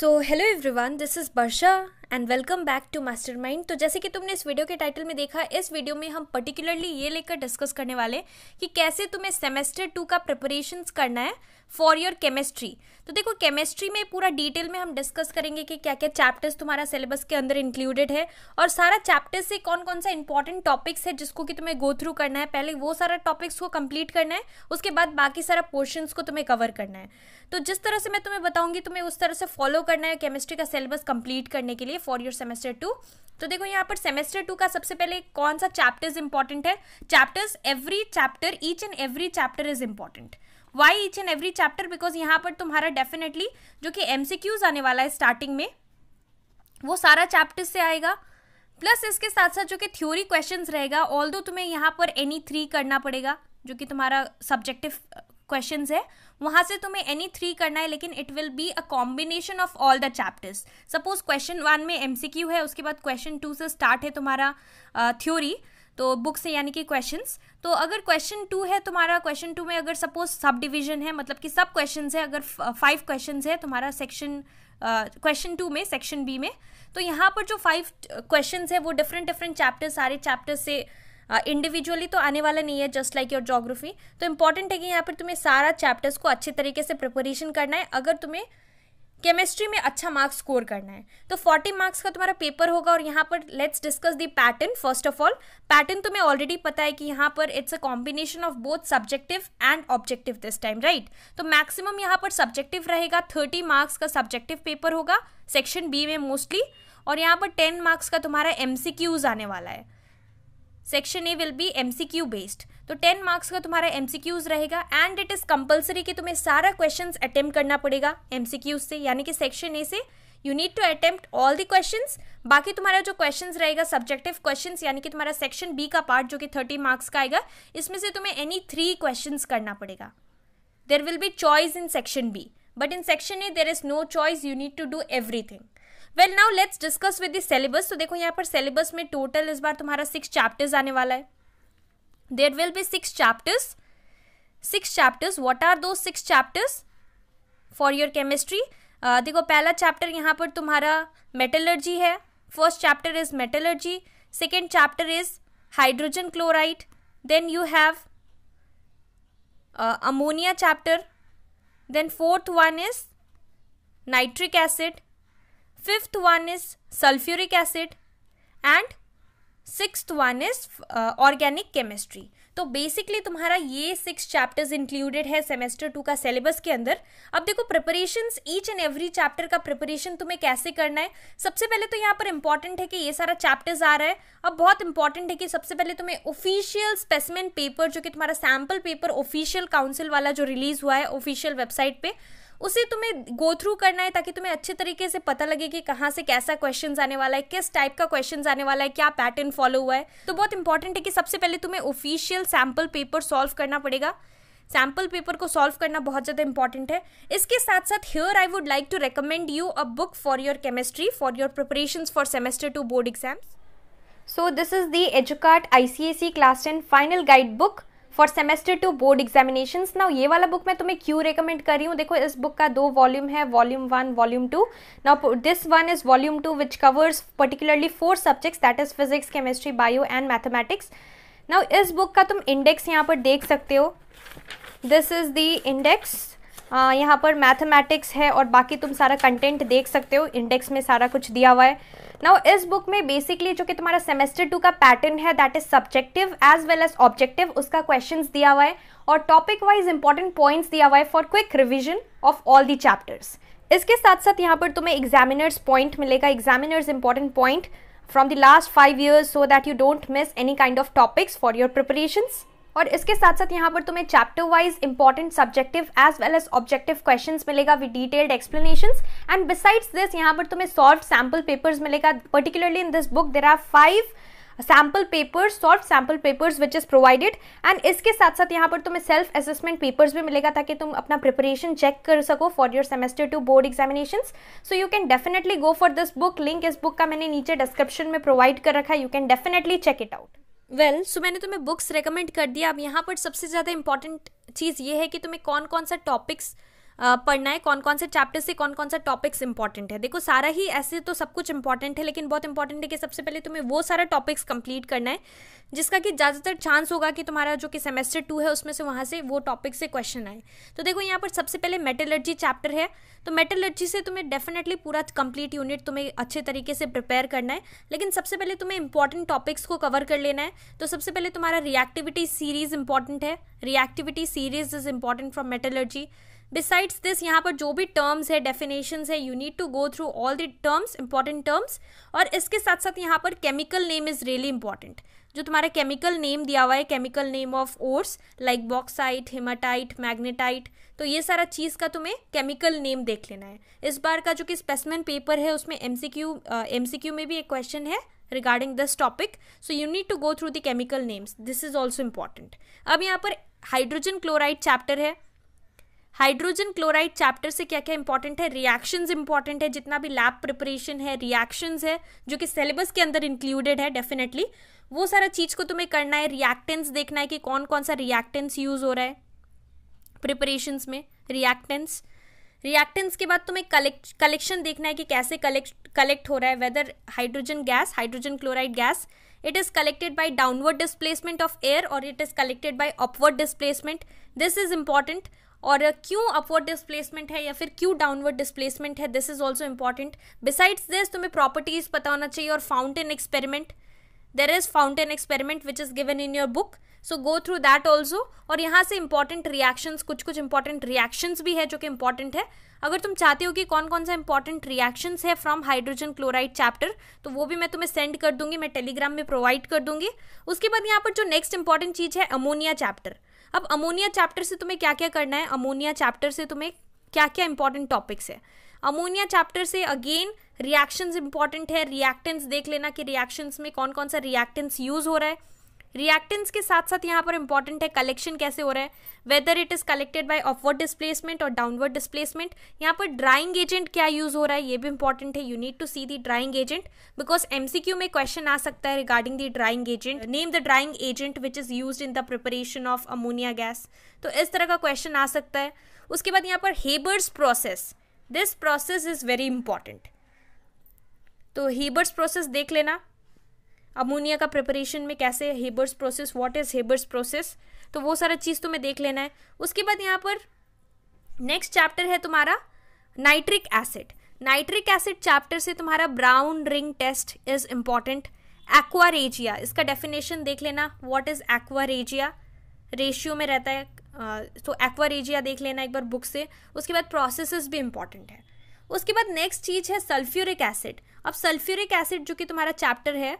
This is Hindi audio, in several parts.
so hello everyone this is Barsha and welcome back to master mind तो जैसे कि तुमने इस वीडियो के टाइटल में देखा इस वीडियो में हम पर्टिकुलरली ये लेकर डिस्कस करने वाले कि कैसे तुम्हें सेमेस्टर टू का प्रिपरेशंस करना है फॉर योर केमिस्ट्री तो देखो केमिस्ट्री में पूरा डिटेल में हम डिस्कस करेंगे कि क्या क्या चैप्टर्स तुम्हारा सिलेबस के अंदर इंक्लूडेड है और सारा चैप्टर्स से कौन कौन सा इंपॉर्टेंट टॉपिक्स है जिसको कि तुम्हें गो थ्रू करना है पहले वो सारा टॉपिक्स को कंप्लीट करना है उसके बाद बाकी सारा पोर्शन को तुम्हें कवर करना है तो जिस तरह से मैं तुम्हें बताऊंगी तुम्हें उस तरह से फॉलो करना है केमिस्ट्री का सिलेबस कंप्लीट करने के लिए फॉर योर सेमेस्टर टू तो देखो यहाँ पर सेमेस्टर टू का सबसे पहले कौन सा चैप्टर्स इंपॉर्टेंट है chapters every chapter each and every chapter is important why each and every chapter because यहाँ पर तुम्हारा डेफिनेटली जो कि एम आने वाला है स्टार्टिंग में वो सारा चैप्टर से आएगा प्लस इसके साथ साथ जो कि थ्योरी क्वेश्चंस रहेगा ऑल दो तुम्हें यहाँ पर एनी थ्री करना पड़ेगा जो कि तुम्हारा सब्जेक्टिव क्वेश्चन uh, है वहाँ से तुम्हें एनी थ्री करना है लेकिन it will be a combination of all the chapters suppose question one में एम है उसके बाद क्वेश्चन टू से स्टार्ट है तुम्हारा थ्योरी uh, तो बुक से यानी कि क्वेश्चंस तो अगर क्वेश्चन टू है तुम्हारा क्वेश्चन टू में अगर सपोज सब डिवीजन है मतलब कि सब क्वेश्चन है अगर फाइव क्वेश्चन है तुम्हारा सेक्शन क्वेश्चन टू में सेक्शन बी में तो यहाँ पर जो फाइव क्वेश्चन है वो डिफरेंट डिफरेंट चैप्टर सारे चैप्टर से इंडिविजुअली uh, तो आने वाला नहीं है जस्ट लाइक योर जोग्राफी तो इंपॉर्टेंट है कि यहाँ पर तुम्हें सारा चैप्टर्स को अच्छे तरीके से प्रिपरेशन करना है अगर तुम्हें केमिस्ट्री में अच्छा मार्क्स स्कोर करना है तो 40 मार्क्स का तुम्हारा पेपर होगा और यहाँ पर let's discuss the pattern first of all pattern तुम्हें ऑलरेडी पता है कि यहाँ पर it's a combination of both subjective and objective this time right तो मैक्सिमम यहाँ पर सब्जेक्टिव रहेगा थर्टी मार्क्स का सब्जेक्टिव पेपर होगा सेक्शन बी में मोस्टली और यहाँ पर टेन मार्क्स का तुम्हारा एम आने वाला है section A will be MCQ based तो टेन मार्क्स का तुम्हारा एमसीक्यूज रहेगा एंड इट इज कंपल्सरी कि तुम्हें सारा क्वेश्चन अटेम्प्ट करना पड़ेगा एमसीक्यूज से यानी कि सेक्शन ए से you need to attempt all the question बाकी तुम्हारा जो क्वेश्चन रहेगा सब्जेक्टिव क्वेश्चन यानी कि तुम्हारा सेक्शन बी का पार्ट जो कि थर्टी मार्क्स का आएगा इसमें से तुम्हें एनी थ्री क्वेश्चन करना पड़ेगा there will be choice in section B but in section A there is no choice you need to do everything well now let's discuss with the syllabus तो देखो यहाँ पर सिलेबस में टोटल इस बार तुम्हारा सिक्स चैप्टर्स आने वाला है there will be six chapters six chapters what are the six chapters for your chemistry देखो पहला चैप्टर यहाँ पर तुम्हारा मेटलर्जी है first chapter is metallurgy second chapter is hydrogen chloride then you have ammonia chapter then fourth one is nitric acid fifth one is sulphuric acid and six one is organic chemistry तो बेसिकली तुम्हारा ये सिक्स चैप्टर्स इंक्लूडेड है सेमेस्टर टू का सिलेबस के अंदर अब देखो preparation each and every chapter का प्रिपरेशन तुम्हें कैसे करना है सबसे पहले तो यहाँ पर इंपॉर्टेंट है कि ये सारा चैप्टर्स आ रहा है अब बहुत इंपॉर्टेंट है कि सबसे पहले तुम्हें ऑफिशियल स्पेसमेंट पेपर जो कि तुम्हारा सैम्पल पेपर ऑफिशियल काउंसिल वाला जो रिलीज हुआ है ऑफिशियल वेबसाइट पर उसे तुम्हें गो थ्रू करना है ताकि तुम्हें अच्छे तरीके से पता लगे कि कहाँ से कैसा क्वेश्चन आने वाला है किस टाइप का क्वेश्चन आने वाला है क्या पैटर्न फॉलो हुआ है तो बहुत इंपॉर्टेंट है कि सबसे पहले तुम्हें ऑफिशियल सैम्पल पेपर सॉल्व करना पड़ेगा सैम्पल पेपर को सॉल्व करना बहुत ज़्यादा इंपॉर्टेंट है इसके साथ साथ here I would like to recommend you a book for your chemistry for your preparation for semester two board exams so this is the So I C S C class ten final guide book for semester two board examination now ये वाला बुक मैं तुम्हें क्यों रिकमेंड कर रही हूँ देखो इस बुक का दो वॉल्यूम है volume one volume two now this one is volume two which covers particularly four subjects that is physics chemistry bio and mathematics now इस बुक का तुम इंडेक्स यहाँ पर देख सकते हो दिस इज़ द इंडेक्स यहाँ पर मैथमेटिक्स है और बाकी तुम सारा कंटेंट देख सकते हो इंडेक्स में सारा कुछ दिया हुआ है नाउ इस बुक में बेसिकली जो कि तुम्हारा सेमेस्टर टू का पैटर्न है that is subjective as well as objective उसका क्वेश्चन दिया हुआ है और टॉपिक वाइज इंपॉर्टेंट पॉइंट्स दिया हुआ है for quick revision of all the chapters इसके साथ साथ यहाँ पर तुम्हें एग्जामिनर्स पॉइंट मिलेगा examiners important point from the last five years so that you don't miss any kind of topics for your preparations और इसके साथ साथ यहाँ पर तुम्हें chapter wise important subjective as well as objective question मिलेगा with detailed explanation and besides this यहाँ पर तुम्हें सॉल्व सैम्पल पेपर्स मिलेगा particularly in this book there are five sample papers soft sample papers which is provided and इसके साथ साथ यहाँ पर तुम्हें सेल्फ असेसमेंट पेपर्स भी मिलेगा ताकि तुम अपना प्रिपरेशन चेक कर सको for your semester two board examination so you can definitely go for this book link इस बुक का मैंने नीचे डिस्क्रिप्शन में प्रोवाइड कर रखा है you can definitely check it out well well, so so मैंने तुम्हें बुक्स रेकमेंड कर दिया अब यहाँ पर सबसे ज़्यादा इंपॉर्टेंट चीज़ ये है कि तुम्हें कौन कौन सा टॉपिक्स पढ़ना है कौन कौन से चैप्टर से कौन कौन सा टॉपिक्स इंपॉर्टेंट है देखो सारा ही ऐसे तो सब कुछ इंपॉर्टेंट है लेकिन बहुत इंपॉर्टेंट है कि सबसे पहले तुम्हें वो सारा टॉपिक्स कंप्लीट करना है जिसका कि ज़्यादातर चांस होगा कि तुम्हारा जो कि सेमेस्टर टू है उसमें से वहाँ से वो टॉपिक से क्वेश्चन आए तो देखो यहाँ पर सबसे पहले मेटेलर्जी चैप्टर है तो मेटेलर्जी से तुम्हें डेफिनेटली पूरा कंप्लीट यूनिट तुम्हें अच्छे तरीके से प्रिपेयर करना है लेकिन सबसे पहले तुम्हें इंपॉर्टेंट टॉपिक्स को कवर कर लेना है तो सबसे पहले तुम्हारा रिएक्टिविटी सीरीज इंपॉर्टेंट है reactivity series is important from metallurgy besides this यहाँ पर जो भी टर्म्स है डेफिनेशन है you need to go through all the terms important terms और इसके साथ साथ यहाँ पर chemical name is really important जो तुम्हारा केमिकल नेम दिया हुआ है chemical name of ores like bauxite haematite magnetite तो ये सारा चीज़ का तुम्हें केमिकल नेम देख लेना है इस बार का जो कि स्पेसमेन पेपर है उसमें M C Q M C Q में भी एक क्वेश्चन है regarding this topic so you need to go through the chemical names this is also important अब यहाँ पर हाइड्रोजन क्लोराइड चैप्टर है हाइड्रोजन क्लोराइड चैप्टर से क्या क्या इंपॉर्टेंट है रिएक्शंस इंपॉर्टेंट है जितना भी लैब प्रिपरेशन है रिएक्शंस है जो कि सिलेबस के अंदर इंक्लूडेड है डेफिनेटली वो सारा चीज़ को तुम्हें करना है रिएक्टेंस देखना है कि कौन कौन सा रिएक्टेंस यूज़ हो रहा है प्रिपरेशन में रिएक्टेंस रिएक्टेंस के बाद तुम्हें कलेक्ट कलेक्शन देखना है कि कैसे कलेक्ट कलेक्ट हो रहा है whether hydrogen gas hydrogen chloride gas it is collected by downward displacement of air और it is collected by upward displacement this is important और क्यों अपवर्ड डिस्प्लेसमेंट है या फिर क्यों डाउनवर्ड डिस्प्लेसमेंट है this is also important besides this तुम्हें प्रॉपर्टीज पता होना चाहिए और fountain experiment there is fountain experiment which is given in your book so go through that also और यहाँ से इंपॉर्टेंट रिएक्शंस कुछ कुछ इंपॉर्टेंट रिएक्शंस भी है जो कि इंपॉर्टेंट है अगर तुम चाहते हो कि कौन कौन सा इंपॉर्टेंट रिएक्शंस है फ्रॉम हाइड्रोजन क्लोराइड चैप्टर तो वो भी मैं तुम्हें सेंड कर दूंगी मैं टेलीग्राम में प्रोवाइड कर दूंगी उसके बाद यहाँ पर जो नेक्स्ट इंपॉर्टेंट चीज़ है अमोनिया चैप्टर अब अमोनिया चैप्टर से तुम्हें क्या क्या करना है अमोनिया चैप्टर से तुम्हें क्या क्या इंपॉर्टेंट टॉपिक्स है अमोनिया चैप्टर से अगेन रिएक्शंस इंपॉर्टेंट है रिएक्टेंट्स देख लेना कि रिएक्शंस में कौन कौन सा रिएक्टेंट्स यूज हो रहा है रिएक्टेंस के साथ साथ यहाँ पर इंपॉर्टेंट है कलेक्शन कैसे हो रहा है whether it is collected by upward displacement और डाउनवर्ड डिस्प्लेसमेंट यहाँ पर ड्राइंग एजेंट क्या यूज हो रहा है ये भी इंपॉर्टेंट है you need to see the drying agent because MCQ में क्वेश्चन आ सकता है regarding the drying agent name the drying agent which is use in the preparation of ammonia gas तो इस तरह का क्वेश्चन आ सकता है उसके बाद यहाँ पर Haber's process this process is very important तो हेबर्स प्रोसेस देख लेना अमोनिया का प्रिपरेशन में कैसे Haber's process what is Haber's process तो वो सारा चीज़ तुम्हें तो देख लेना है उसके बाद यहाँ पर नेक्स्ट चैप्टर है तुम्हारा nitric acid nitric acid chapter से तुम्हारा brown ring test is important aqua regia इसका डेफिनेशन देख लेना व्हाट इज़ एक्वारेजिया रेशियो में रहता है तो एक्वारेजिया देख लेना एक बार बुक से उसके बाद प्रोसेसेस भी इम्पॉर्टेंट है उसके बाद नेक्स्ट चीज़ है सल्फ्यूरिक एसिड अब सल्फ्यूरिक एसिड जो कि तुम्हारा चैप्टर है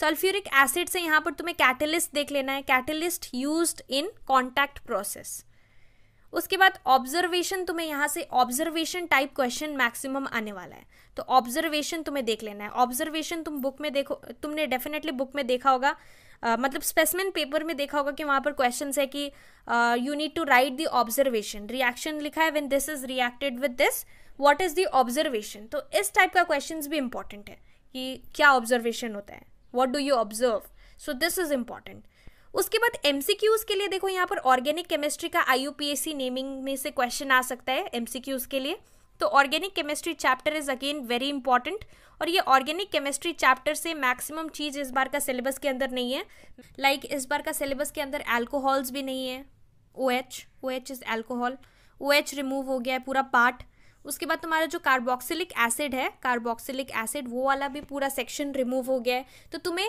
सल्फ्यूरिक एसिड से यहाँ पर तुम्हें कैटलिस्ट देख लेना है catalyst use in contact process उसके बाद ऑब्जर्वेशन तुम्हें यहां से ऑब्जर्वेशन टाइप क्वेश्चन मैक्सिमम आने वाला है तो ऑब्जर्वेशन तुम्हें देख लेना है ऑब्जर्वेशन तुम बुक में देखो तुमने डेफिनेटली बुक में देखा होगा Uh, मतलब स्पेसिमेन पेपर में देखा होगा कि वहां पर क्वेश्चन है कि you need to write the observation reaction लिखा है when this is reacted with this what is the observation तो इस टाइप का क्वेश्चन भी इंपॉर्टेंट है कि क्या ऑब्जर्वेशन होता है what do you observe so this is important उसके बाद एम के लिए देखो यहाँ पर ऑर्गेनिक केमिस्ट्री का आई नेमिंग में से क्वेश्चन आ सकता है एम के लिए तो organic chemistry chapter is again very important और ये ऑर्गेनिक केमिस्ट्री चैप्टर से मैक्सिमम चीज़ इस बार का सिलेबस के अंदर नहीं है लाइक like, इस बार का सिलेबस के अंदर एल्कोहल्स भी नहीं है O H O H is alcohol O H remove हो गया है पूरा पार्ट उसके बाद तुम्हारा जो कार्बोक्सिलिक एसिड है कार्बोक्सिलिक एसिड वो वाला भी पूरा सेक्शन रिमूव हो गया है तो तुम्हें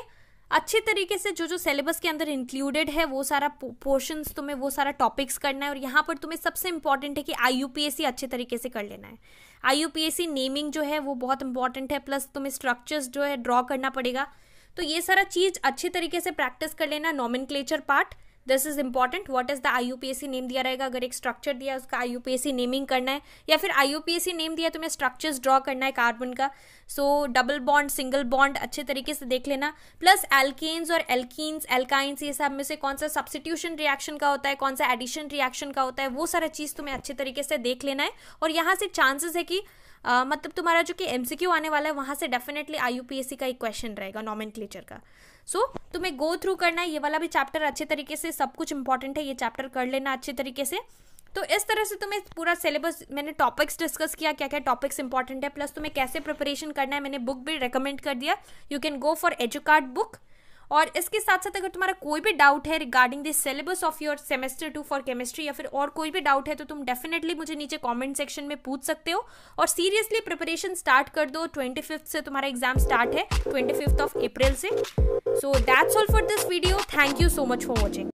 अच्छे तरीके से जो जो सिलेबस के अंदर इंक्लूडेड है वो सारा पोर्शन तुम्हें वो सारा टॉपिक्स करना है और यहाँ पर तुम्हें सबसे इंपॉर्टेंट है कि आई अच्छे तरीके से कर लेना है आई नेमिंग जो है वो बहुत इंपॉर्टेंट है प्लस तुम्हें स्ट्रक्चर्स जो है ड्रॉ करना पड़ेगा तो ये सारा चीज़ अच्छे तरीके से प्रैक्टिस कर लेना नॉमिन part this is important what is the IUPAC name दिया रहेगा अगर एक स्ट्रक्चर दिया उसका आईयूपीएससी नेमिंग करना है या फिर आईयूपीएससी नेम दिया तो मैं स्ट्रक्चर्स ड्रॉ करना है कार्बन का so double bond single bond अच्छे तरीके से देख लेना प्लस एल्केन्स और एल्कीन्स एल्काइंस ये सब में से कौन सा सब्सिट्यूशन रिएक्शन का होता है कौन सा एडिशन रिएक्शन का होता है वो सारा चीज़ तुम्हें अच्छे तरीके से देख लेना है और यहाँ से चांसेस है कि uh, मतलब तुम्हारा जो कि एम आने वाला है वहाँ से डेफिनेटली आई का एक क्वेश्चन रहेगा नॉमिन का सो so, तुम्हें गो थ्रू करना है ये वाला भी चैप्टर अच्छे तरीके से सब कुछ इंपॉर्टेंट है ये चैप्टर कर लेना अच्छे तरीके से तो इस तरह से तुम्हें पूरा सिलेबस मैंने टॉपिक्स डिस्कस किया क्या क्या टॉपिक्स इंपॉर्टेंट है प्लस तुम्हें कैसे प्रिपरेशन करना है मैंने बुक भी रिकमेंड कर दिया you can go for Educart book और इसके साथ साथ अगर तुम्हारा कोई भी डाउट है regarding the syllabus of your semester two for chemistry या फिर और कोई भी डाउट है तो तुम डेफिनेटली मुझे नीचे कॉमेंट सेक्शन में पूछ सकते हो और सीरियसली प्रिपरेशन स्टार्ट कर दो ट्वेंटी से तुम्हारा एग्जाम स्टार्ट है ट्वेंटी ऑफ अप्रैल से so that's all for this video thank you so much for watching